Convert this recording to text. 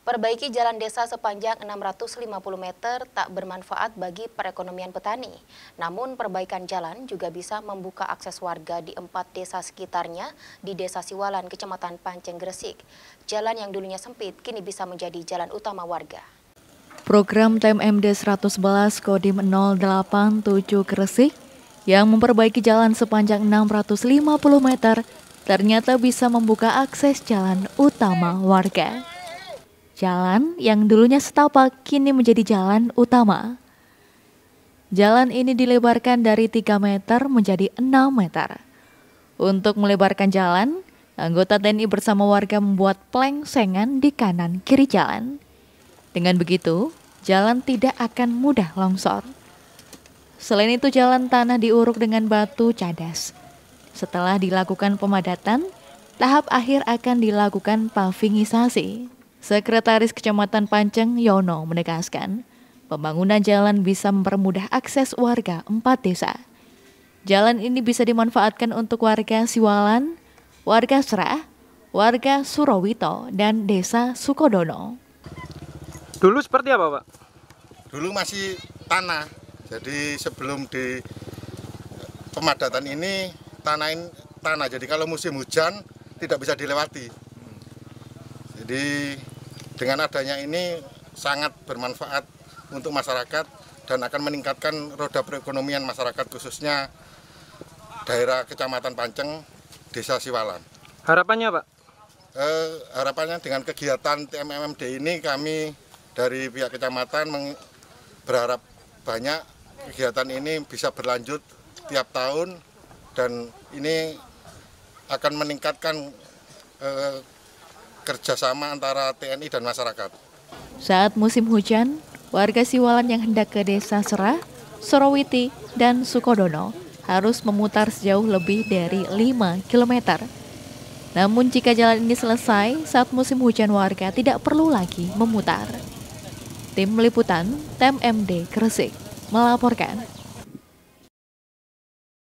Perbaiki jalan desa sepanjang 650 meter tak bermanfaat bagi perekonomian petani. Namun perbaikan jalan juga bisa membuka akses warga di empat desa sekitarnya di Desa Siwalan, Kecamatan Panceng Gresik. Jalan yang dulunya sempit kini bisa menjadi jalan utama warga. Program TMMD 111 Kodim 087 Gresik yang memperbaiki jalan sepanjang 650 meter ternyata bisa membuka akses jalan utama warga. Jalan yang dulunya setapak kini menjadi jalan utama. Jalan ini dilebarkan dari 3 meter menjadi 6 meter. Untuk melebarkan jalan, anggota TNI bersama warga membuat plengsengan di kanan kiri jalan. Dengan begitu, jalan tidak akan mudah longsor. Selain itu jalan tanah diuruk dengan batu cadas. Setelah dilakukan pemadatan, tahap akhir akan dilakukan pavingisasi. Sekretaris Kecamatan Panceng Yono menegaskan, pembangunan jalan bisa mempermudah akses warga empat desa. Jalan ini bisa dimanfaatkan untuk warga Siwalan, warga Serah, warga Surowito, dan desa Sukodono. Dulu seperti apa Pak? Dulu masih tanah, jadi sebelum di pemadatan ini tanahin tanah. jadi kalau musim hujan tidak bisa dilewati jadi dengan adanya ini sangat bermanfaat untuk masyarakat dan akan meningkatkan roda perekonomian masyarakat khususnya daerah Kecamatan Panceng, Desa Siwalan. Harapannya Pak? Eh, harapannya dengan kegiatan TMMMD ini kami dari pihak kecamatan berharap banyak kegiatan ini bisa berlanjut tiap tahun dan ini akan meningkatkan eh, kerjasama antara TNI dan masyarakat. Saat musim hujan, warga Siwalan yang hendak ke desa Serah, Sorowiti, dan Sukodono harus memutar sejauh lebih dari 5 km. Namun jika jalan ini selesai, saat musim hujan warga tidak perlu lagi memutar. Tim Liputan, Tem MD melaporkan.